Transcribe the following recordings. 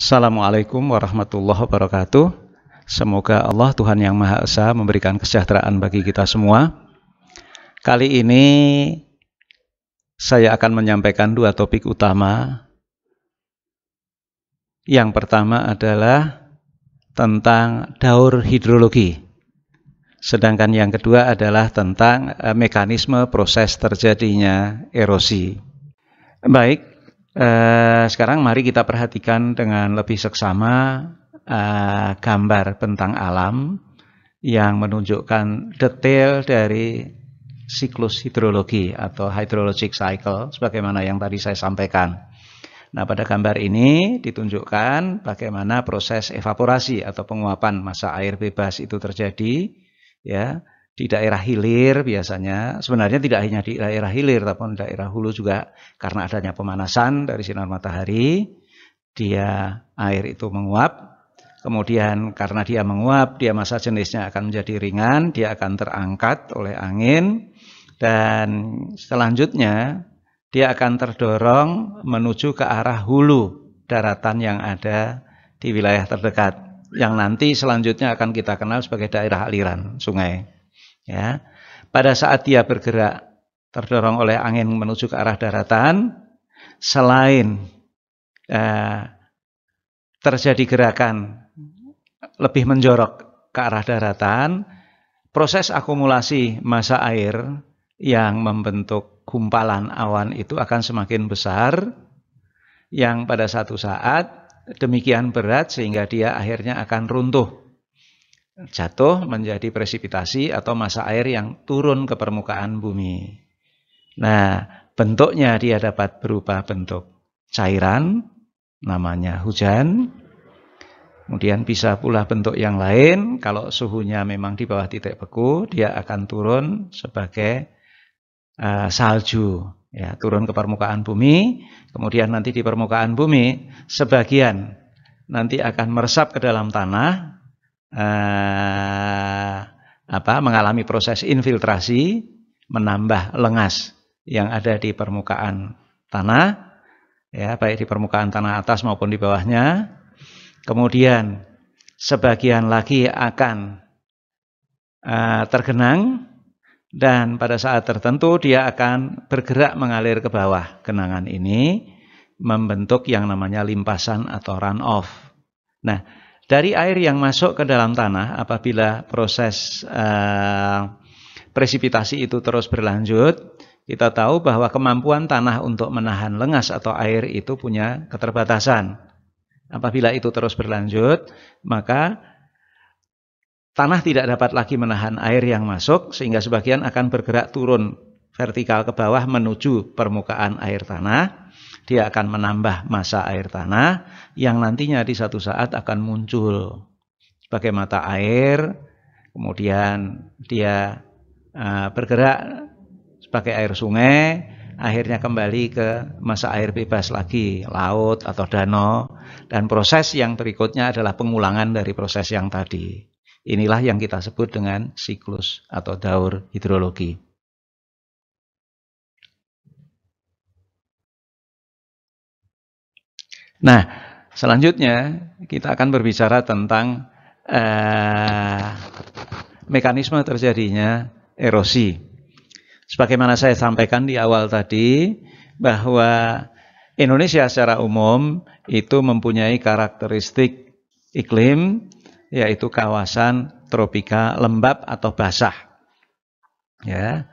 Assalamualaikum warahmatullahi wabarakatuh. Semoga Allah Tuhan Yang Maha Esa memberikan kesejahteraan bagi kita semua. Kali ini saya akan menyampaikan dua topik utama. Yang pertama adalah tentang daur hidrologi. Sedangkan yang kedua adalah tentang eh, mekanisme proses terjadinya erosi. Baik, Eh, sekarang mari kita perhatikan dengan lebih seksama eh, gambar bentang alam yang menunjukkan detail dari siklus hidrologi atau hydrologic cycle sebagaimana yang tadi saya sampaikan. Nah, pada gambar ini ditunjukkan bagaimana proses evaporasi atau penguapan masa air bebas itu terjadi ya di daerah hilir biasanya sebenarnya tidak hanya di daerah hilir tapi di daerah hulu juga karena adanya pemanasan dari sinar matahari dia air itu menguap kemudian karena dia menguap dia masa jenisnya akan menjadi ringan dia akan terangkat oleh angin dan selanjutnya dia akan terdorong menuju ke arah hulu daratan yang ada di wilayah terdekat yang nanti selanjutnya akan kita kenal sebagai daerah aliran sungai. Ya. Pada saat dia bergerak terdorong oleh angin menuju ke arah daratan, selain eh, terjadi gerakan lebih menjorok ke arah daratan, proses akumulasi massa air yang membentuk gumpalan awan itu akan semakin besar, yang pada satu saat demikian berat sehingga dia akhirnya akan runtuh jatuh menjadi presipitasi atau masa air yang turun ke permukaan bumi. Nah, bentuknya dia dapat berupa bentuk cairan, namanya hujan. Kemudian bisa pula bentuk yang lain, kalau suhunya memang di bawah titik beku, dia akan turun sebagai uh, salju. Ya, turun ke permukaan bumi, kemudian nanti di permukaan bumi, sebagian nanti akan meresap ke dalam tanah, eh, apa mengalami proses infiltrasi menambah lengas yang ada di permukaan tanah ya baik di permukaan tanah atas maupun di bawahnya kemudian sebagian lagi akan eh, tergenang dan pada saat tertentu dia akan bergerak mengalir ke bawah genangan ini membentuk yang namanya limpasan atau run off. Nah, dari air yang masuk ke dalam tanah apabila proses uh, presipitasi itu terus berlanjut, kita tahu bahwa kemampuan tanah untuk menahan lengas atau air itu punya keterbatasan. Apabila itu terus berlanjut, maka tanah tidak dapat lagi menahan air yang masuk sehingga sebagian akan bergerak turun vertikal ke bawah menuju permukaan air tanah dia akan menambah masa air tanah yang nantinya di satu saat akan muncul sebagai mata air, kemudian dia eh, bergerak sebagai air sungai, akhirnya kembali ke masa air bebas lagi, laut atau danau, dan proses yang berikutnya adalah pengulangan dari proses yang tadi. Inilah yang kita sebut dengan siklus atau daur hidrologi. Nah, selanjutnya kita akan berbicara tentang eh, mekanisme terjadinya erosi. Sebagaimana saya sampaikan di awal tadi bahwa Indonesia secara umum itu mempunyai karakteristik iklim yaitu kawasan tropika lembab atau basah. Ya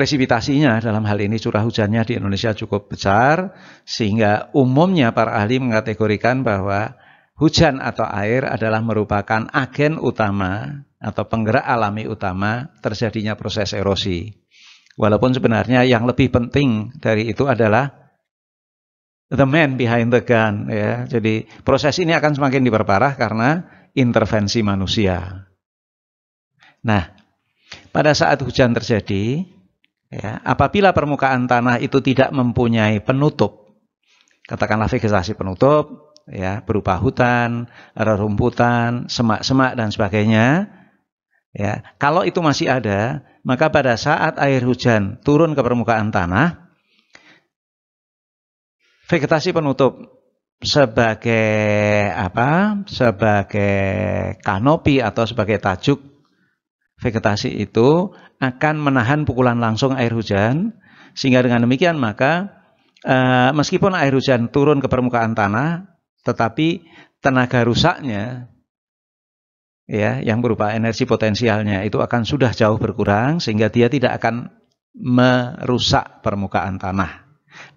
presipitasinya dalam hal ini curah hujannya di Indonesia cukup besar sehingga umumnya para ahli mengkategorikan bahwa hujan atau air adalah merupakan agen utama atau penggerak alami utama terjadinya proses erosi. Walaupun sebenarnya yang lebih penting dari itu adalah the man behind the gun ya. Jadi proses ini akan semakin diperparah karena intervensi manusia. Nah, pada saat hujan terjadi, Ya, apabila permukaan tanah itu tidak mempunyai penutup, katakanlah vegetasi penutup, ya berupa hutan, rerumputan, semak-semak dan sebagainya, ya kalau itu masih ada, maka pada saat air hujan turun ke permukaan tanah, vegetasi penutup sebagai apa? Sebagai kanopi atau sebagai tajuk vegetasi itu akan menahan pukulan langsung air hujan sehingga dengan demikian maka eh, meskipun air hujan turun ke permukaan tanah tetapi tenaga rusaknya ya yang berupa energi potensialnya itu akan sudah jauh berkurang sehingga dia tidak akan merusak permukaan tanah.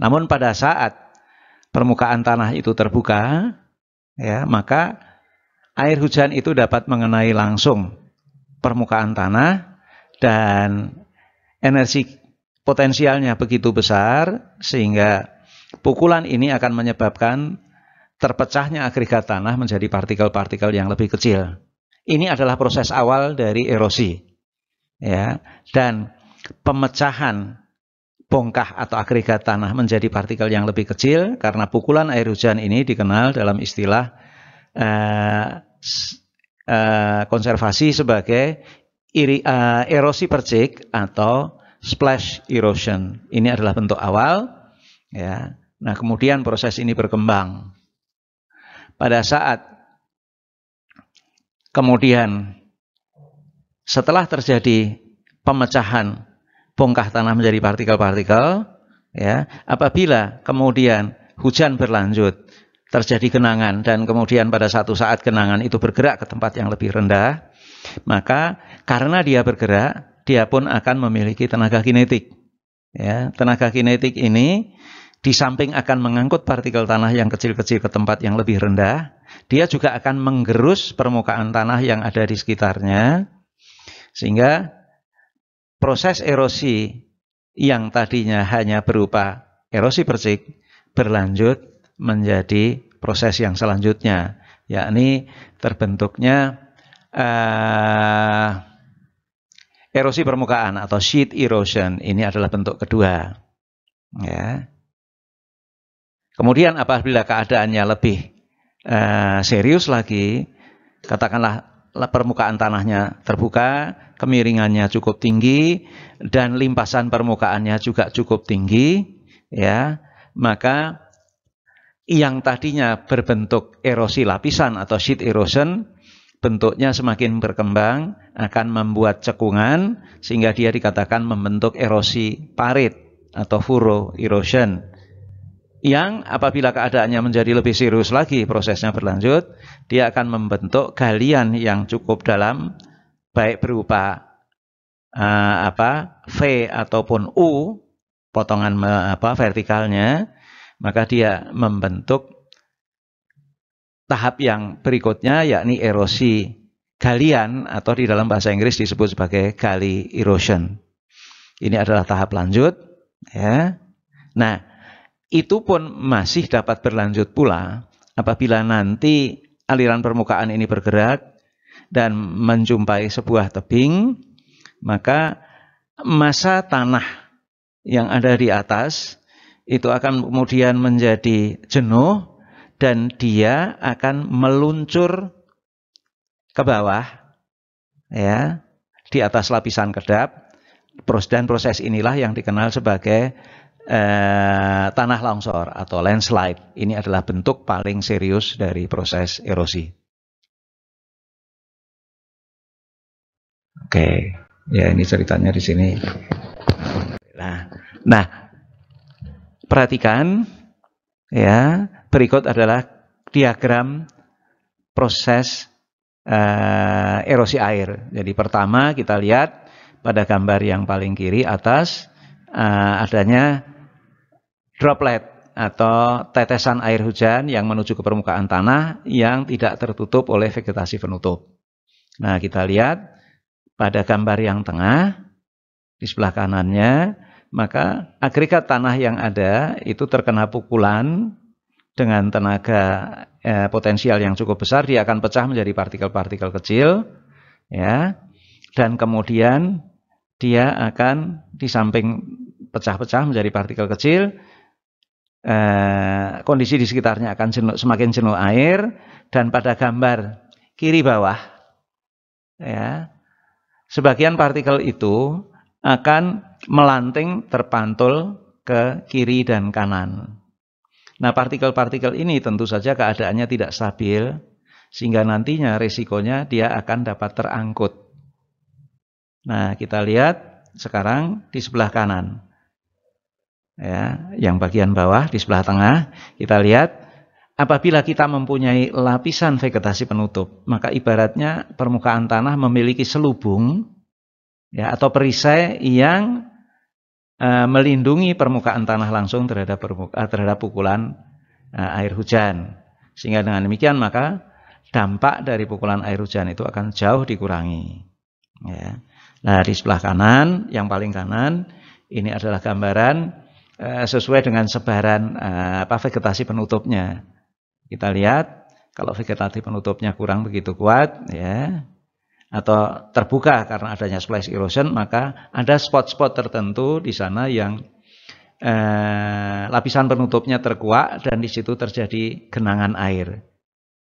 Namun pada saat permukaan tanah itu terbuka ya maka air hujan itu dapat mengenai langsung permukaan tanah dan energi potensialnya begitu besar sehingga pukulan ini akan menyebabkan terpecahnya agregat tanah menjadi partikel-partikel yang lebih kecil. Ini adalah proses awal dari erosi. Ya, dan pemecahan bongkah atau agregat tanah menjadi partikel yang lebih kecil karena pukulan air hujan ini dikenal dalam istilah eh, Eh, konservasi sebagai iri, uh, erosi percik atau splash erosion. Ini adalah bentuk awal ya. Nah, kemudian proses ini berkembang. Pada saat kemudian setelah terjadi pemecahan bongkah tanah menjadi partikel-partikel, ya, apabila kemudian hujan berlanjut, terjadi kenangan dan kemudian pada satu saat kenangan itu bergerak ke tempat yang lebih rendah, maka karena dia bergerak, dia pun akan memiliki tenaga kinetik. Ya, tenaga kinetik ini di samping akan mengangkut partikel tanah yang kecil-kecil ke tempat yang lebih rendah, dia juga akan menggerus permukaan tanah yang ada di sekitarnya sehingga proses erosi yang tadinya hanya berupa erosi percik berlanjut menjadi proses yang selanjutnya, yakni terbentuknya uh, erosi permukaan atau sheet erosion. Ini adalah bentuk kedua. Ya. Kemudian apabila keadaannya lebih uh, serius lagi, katakanlah permukaan tanahnya terbuka, kemiringannya cukup tinggi dan limpasan permukaannya juga cukup tinggi, ya, maka yang tadinya berbentuk erosi lapisan atau sheet erosion bentuknya semakin berkembang akan membuat cekungan sehingga dia dikatakan membentuk erosi parit atau furrow erosion yang apabila keadaannya menjadi lebih serius lagi prosesnya berlanjut dia akan membentuk galian yang cukup dalam baik berupa uh, apa V ataupun U potongan apa vertikalnya maka dia membentuk tahap yang berikutnya yakni erosi galian atau di dalam bahasa Inggris disebut sebagai kali erosion. Ini adalah tahap lanjut ya. Nah, itu pun masih dapat berlanjut pula apabila nanti aliran permukaan ini bergerak dan menjumpai sebuah tebing, maka masa tanah yang ada di atas itu akan kemudian menjadi jenuh dan dia akan meluncur ke bawah ya di atas lapisan kedap proses dan proses inilah yang dikenal sebagai eh, tanah longsor atau landslide ini adalah bentuk paling serius dari proses erosi oke ya ini ceritanya di sini nah nah Perhatikan ya, berikut adalah diagram proses uh, erosi air. Jadi pertama kita lihat pada gambar yang paling kiri atas uh, adanya droplet atau tetesan air hujan yang menuju ke permukaan tanah yang tidak tertutup oleh vegetasi penutup. Nah, kita lihat pada gambar yang tengah di sebelah kanannya maka agregat tanah yang ada itu terkena pukulan dengan tenaga eh, potensial yang cukup besar dia akan pecah menjadi partikel-partikel kecil ya dan kemudian dia akan di samping pecah-pecah menjadi partikel kecil eh, kondisi di sekitarnya akan jenuh, semakin jenuh air dan pada gambar kiri bawah ya sebagian partikel itu akan melanting terpantul ke kiri dan kanan. Nah partikel-partikel ini tentu saja keadaannya tidak stabil, sehingga nantinya resikonya dia akan dapat terangkut. Nah kita lihat sekarang di sebelah kanan. Ya, yang bagian bawah di sebelah tengah kita lihat apabila kita mempunyai lapisan vegetasi penutup maka ibaratnya permukaan tanah memiliki selubung ya atau perisai yang Eh, melindungi permukaan tanah langsung terhadap permuka, eh, terhadap pukulan eh, air hujan. Sehingga dengan demikian maka dampak dari pukulan air hujan itu akan jauh dikurangi. Ya. Nah di sebelah kanan, yang paling kanan, ini adalah gambaran sesuai dengan sebaran apa vegetasi penutupnya. Kita lihat kalau vegetasi penutupnya kurang begitu kuat, ya atau terbuka karena adanya splash erosion maka ada spot-spot tertentu di sana yang eh, lapisan penutupnya terkuak dan di situ terjadi genangan air.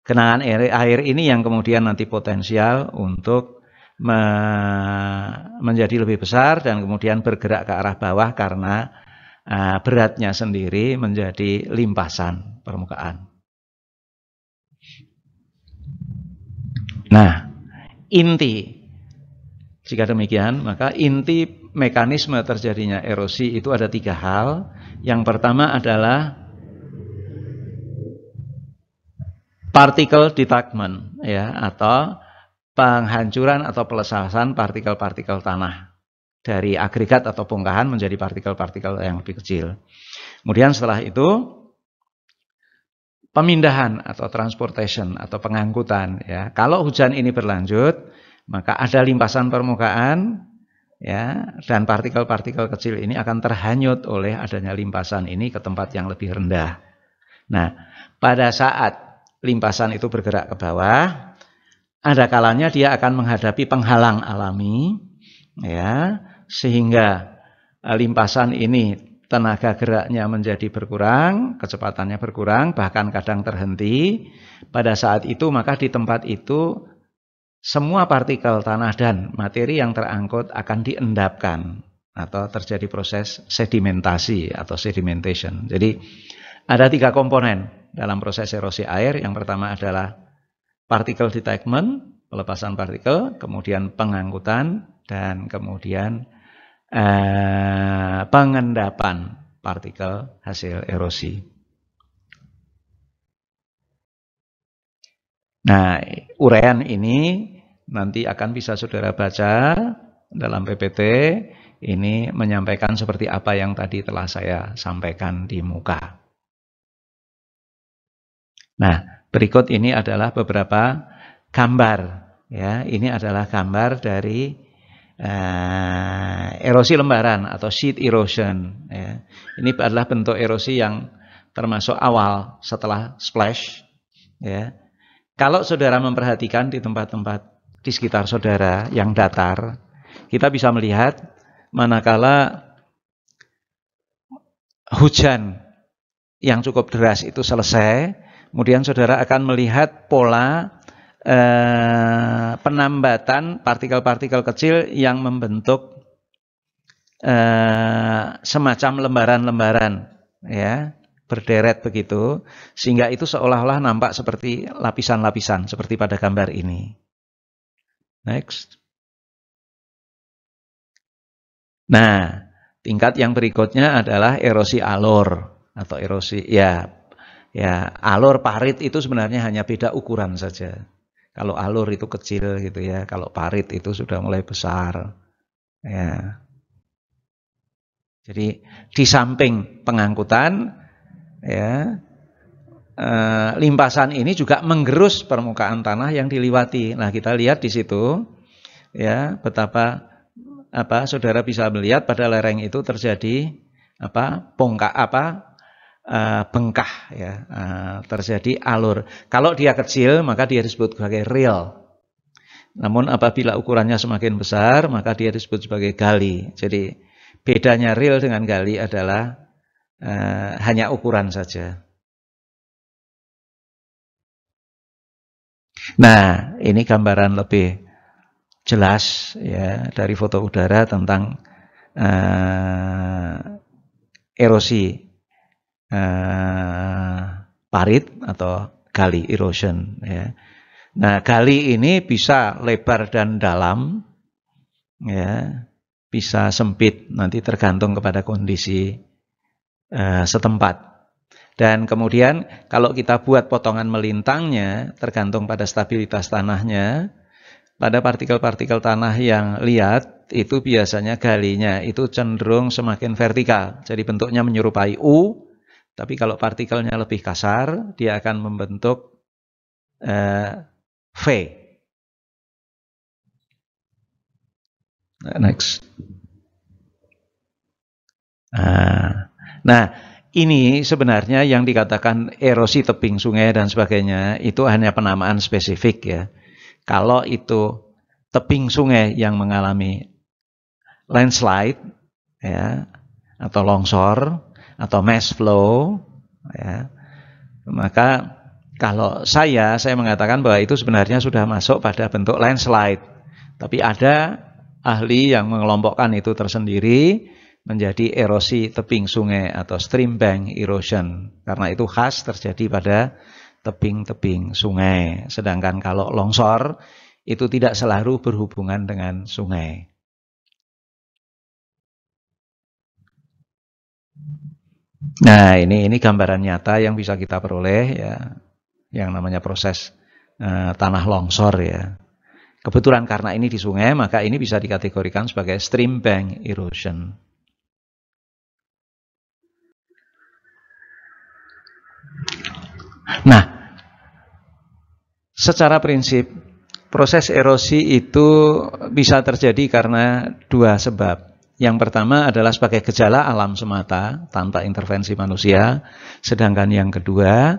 Genangan air, air ini yang kemudian nanti potensial untuk me, menjadi lebih besar dan kemudian bergerak ke arah bawah karena eh, beratnya sendiri menjadi limpasan permukaan. Nah, inti. Jika demikian, maka inti mekanisme terjadinya erosi itu ada tiga hal. Yang pertama adalah partikel detachment ya atau penghancuran atau pelesasan partikel-partikel tanah dari agregat atau bongkahan menjadi partikel-partikel yang lebih kecil. Kemudian setelah itu pemindahan atau transportation atau pengangkutan ya. Kalau hujan ini berlanjut, maka ada limpasan permukaan ya dan partikel-partikel kecil ini akan terhanyut oleh adanya limpasan ini ke tempat yang lebih rendah. Nah, pada saat limpasan itu bergerak ke bawah, ada kalanya dia akan menghadapi penghalang alami ya sehingga eh, limpasan ini tenaga geraknya menjadi berkurang, kecepatannya berkurang, bahkan kadang terhenti. Pada saat itu maka di tempat itu semua partikel tanah dan materi yang terangkut akan diendapkan atau terjadi proses sedimentasi atau sedimentation. Jadi ada tiga komponen dalam proses erosi air. Yang pertama adalah partikel detachment, pelepasan partikel, kemudian pengangkutan, dan kemudian Eh, pengendapan partikel hasil erosi. Nah, uraian ini nanti akan bisa saudara baca dalam PPT. Ini menyampaikan seperti apa yang tadi telah saya sampaikan di muka. Nah, berikut ini adalah beberapa gambar. Ya, ini adalah gambar dari uh, erosi lembaran atau sheet erosion. Ya. Ini adalah bentuk erosi yang termasuk awal setelah splash. Ya. Kalau saudara memperhatikan di tempat-tempat di sekitar saudara yang datar, kita bisa melihat manakala hujan yang cukup deras itu selesai, kemudian saudara akan melihat pola eh, penambatan partikel-partikel kecil yang membentuk eh, semacam lembaran-lembaran ya berderet begitu sehingga itu seolah-olah nampak seperti lapisan-lapisan seperti pada gambar ini. Next. Nah, tingkat yang berikutnya adalah erosi alur atau erosi ya ya alur parit itu sebenarnya hanya beda ukuran saja. Kalau alur itu kecil gitu ya, kalau parit itu sudah mulai besar. Ya. Jadi di samping pengangkutan ya e, limpasan ini juga menggerus permukaan tanah yang diliwati. Nah, kita lihat di situ ya betapa apa saudara bisa melihat pada lereng itu terjadi apa Bongkak apa Eh, bengkah ya uh, terjadi alur. Kalau dia kecil maka dia disebut sebagai real Namun apabila ukurannya semakin besar maka dia disebut sebagai gali. Jadi bedanya real dengan gali adalah uh, hanya ukuran saja. Nah, ini gambaran lebih jelas ya dari foto udara tentang uh, erosi Eh, parit atau kali erosion ya. Nah, kali ini bisa lebar dan dalam ya, bisa sempit nanti tergantung kepada kondisi uh, setempat. Dan kemudian kalau kita buat potongan melintangnya tergantung pada stabilitas tanahnya, pada partikel-partikel tanah yang lihat itu biasanya galinya itu cenderung semakin vertikal. Jadi bentuknya menyerupai U tapi kalau partikelnya lebih kasar, dia akan membentuk uh, V. Nah, next. Nah, nah, ini sebenarnya yang dikatakan erosi tebing sungai dan sebagainya itu hanya penamaan spesifik ya. Kalau itu tebing sungai yang mengalami landslide ya atau longsor, atau mass flow ya. Maka kalau saya saya mengatakan bahwa itu sebenarnya sudah masuk pada bentuk landslide. Tapi ada ahli yang mengelompokkan itu tersendiri menjadi erosi tebing sungai atau stream bank erosion karena itu khas terjadi pada tebing-tebing sungai sedangkan kalau longsor itu tidak selalu berhubungan dengan sungai Nah, ini ini gambaran nyata yang bisa kita peroleh ya, yang namanya proses uh, tanah longsor ya. Kebetulan karena ini di sungai, maka ini bisa dikategorikan sebagai stream bank erosion. Nah, secara prinsip proses erosi itu bisa terjadi karena dua sebab. Yang pertama adalah sebagai gejala alam semata tanpa intervensi manusia, sedangkan yang kedua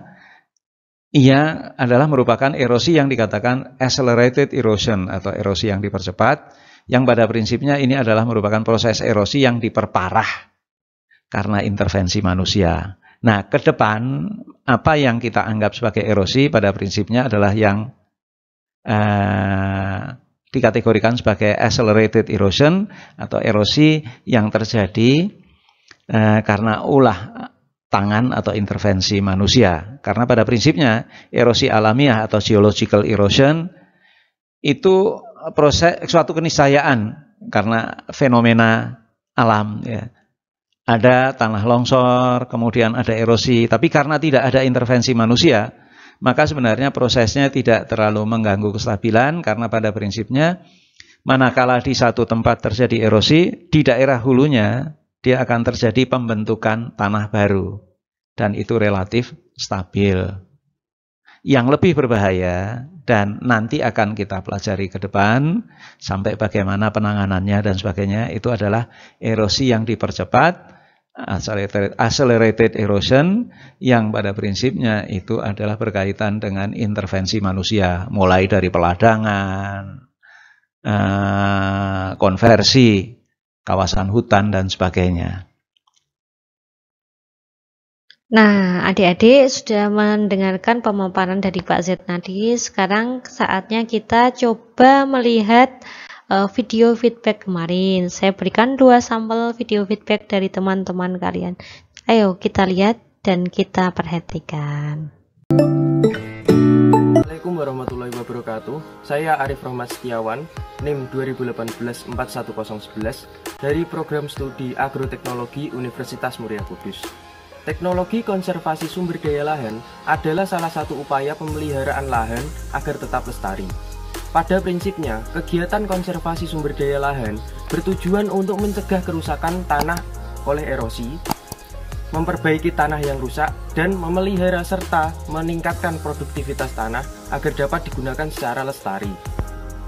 ia adalah merupakan erosi yang dikatakan accelerated erosion atau erosi yang dipercepat, yang pada prinsipnya ini adalah merupakan proses erosi yang diperparah karena intervensi manusia. Nah, ke depan apa yang kita anggap sebagai erosi pada prinsipnya adalah yang eh, dikategorikan sebagai accelerated erosion atau erosi yang terjadi eh, karena ulah tangan atau intervensi manusia. Karena pada prinsipnya erosi alamiah atau geological erosion itu proses suatu keniscayaan karena fenomena alam ya. Ada tanah longsor, kemudian ada erosi, tapi karena tidak ada intervensi manusia, maka sebenarnya prosesnya tidak terlalu mengganggu kestabilan karena pada prinsipnya manakala di satu tempat terjadi erosi, di daerah hulunya dia akan terjadi pembentukan tanah baru dan itu relatif stabil. Yang lebih berbahaya dan nanti akan kita pelajari ke depan sampai bagaimana penanganannya dan sebagainya itu adalah erosi yang dipercepat accelerated, accelerated erosion yang pada prinsipnya itu adalah berkaitan dengan intervensi manusia mulai dari peladangan, eh, konversi kawasan hutan dan sebagainya. Nah, adik-adik sudah mendengarkan pemaparan dari Pak Zed nadi. Sekarang saatnya kita coba melihat uh, video feedback kemarin. Saya berikan dua sampel video feedback dari teman-teman kalian. Ayo kita lihat dan kita perhatikan. Assalamualaikum warahmatullahi wabarakatuh. Saya Arif Rahmat Setiawan, NIM 2018 41011 dari program studi Agroteknologi Universitas Muria Kudus. Teknologi konservasi sumber daya lahan adalah salah satu upaya pemeliharaan lahan agar tetap lestari. Pada prinsipnya, kegiatan konservasi sumber daya lahan bertujuan untuk mencegah kerusakan tanah oleh erosi, memperbaiki tanah yang rusak, dan memelihara serta meningkatkan produktivitas tanah agar dapat digunakan secara lestari.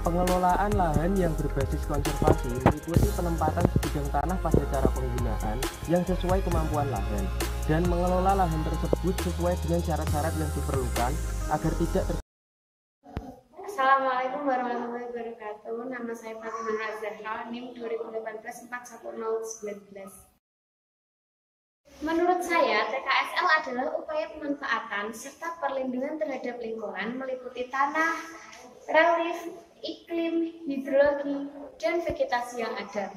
Pengelolaan lahan yang berbasis konservasi meliputi penempatan sebidang tanah pada cara penggunaan yang sesuai kemampuan lahan dan mengelola lahan tersebut sesuai dengan syarat-syarat yang diperlukan agar tidak ter Assalamualaikum warahmatullahi wabarakatuh. Nama saya Fatimah Zahra, NIM 2018-41019. Menurut saya, TKSL adalah upaya pemanfaatan serta perlindungan terhadap lingkungan meliputi tanah, relief, iklim, hidrologi, dan vegetasi yang ada.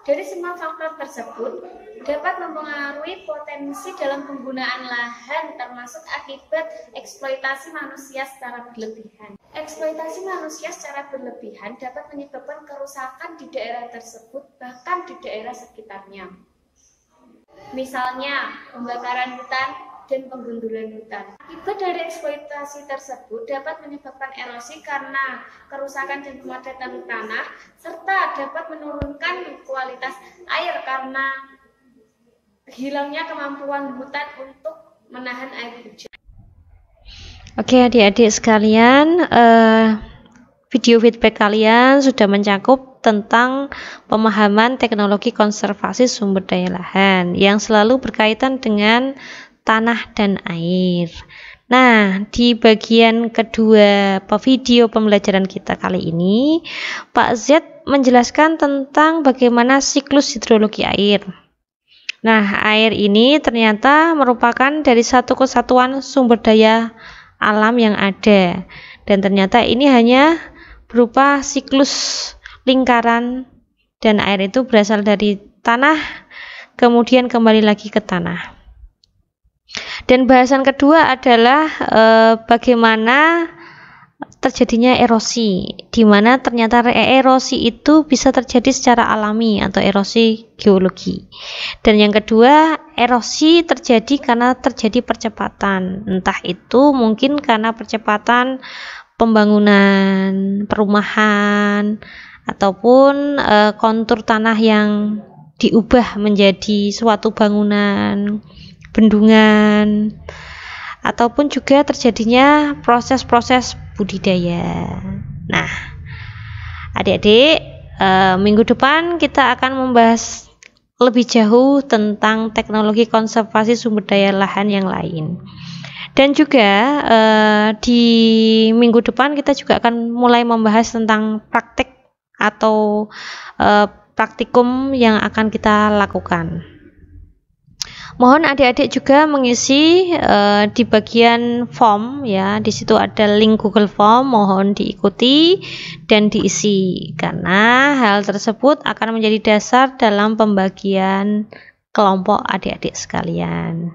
Dari semua faktor tersebut dapat mempengaruhi potensi dalam penggunaan lahan termasuk akibat eksploitasi manusia secara berlebihan. Eksploitasi manusia secara berlebihan dapat menyebabkan kerusakan di daerah tersebut bahkan di daerah sekitarnya. Misalnya pembakaran hutan, dan penggundulan hutan. Akibat dari eksploitasi tersebut dapat menyebabkan erosi karena kerusakan dan pemadatan tanah, serta dapat menurunkan kualitas air karena hilangnya kemampuan hutan untuk menahan air hujan. Oke adik-adik sekalian, uh, video feedback kalian sudah mencakup tentang pemahaman teknologi konservasi sumber daya lahan yang selalu berkaitan dengan tanah dan air. Nah, di bagian kedua video pembelajaran kita kali ini, Pak Z menjelaskan tentang bagaimana siklus hidrologi air. Nah, air ini ternyata merupakan dari satu kesatuan sumber daya alam yang ada. Dan ternyata ini hanya berupa siklus lingkaran dan air itu berasal dari tanah kemudian kembali lagi ke tanah. Dan bahasan kedua adalah e, bagaimana terjadinya erosi, di mana ternyata erosi itu bisa terjadi secara alami atau erosi geologi. Dan yang kedua, erosi terjadi karena terjadi percepatan, entah itu mungkin karena percepatan pembangunan perumahan ataupun e, kontur tanah yang diubah menjadi suatu bangunan bendungan ataupun juga terjadinya proses-proses budidaya. Nah, adik-adik, e, minggu depan kita akan membahas lebih jauh tentang teknologi konservasi sumber daya lahan yang lain. Dan juga e, di minggu depan kita juga akan mulai membahas tentang praktek atau e, praktikum yang akan kita lakukan. Mohon adik-adik juga mengisi uh, di bagian form ya. Di situ ada link Google Form, mohon diikuti dan diisi karena hal tersebut akan menjadi dasar dalam pembagian kelompok adik-adik sekalian.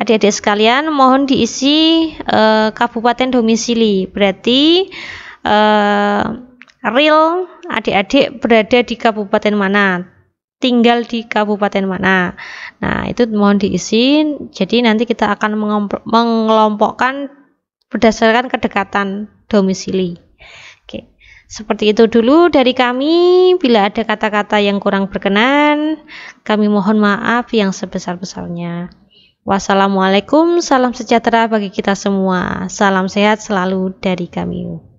Adik-adik sekalian, mohon diisi uh, kabupaten domisili. Berarti uh, real adik-adik berada di kabupaten mana? tinggal di kabupaten mana. Nah, itu mohon diisi. Jadi nanti kita akan mengelompokkan berdasarkan kedekatan domisili. Oke. Seperti itu dulu dari kami. Bila ada kata-kata yang kurang berkenan, kami mohon maaf yang sebesar-besarnya. Wassalamualaikum, salam sejahtera bagi kita semua. Salam sehat selalu dari kami.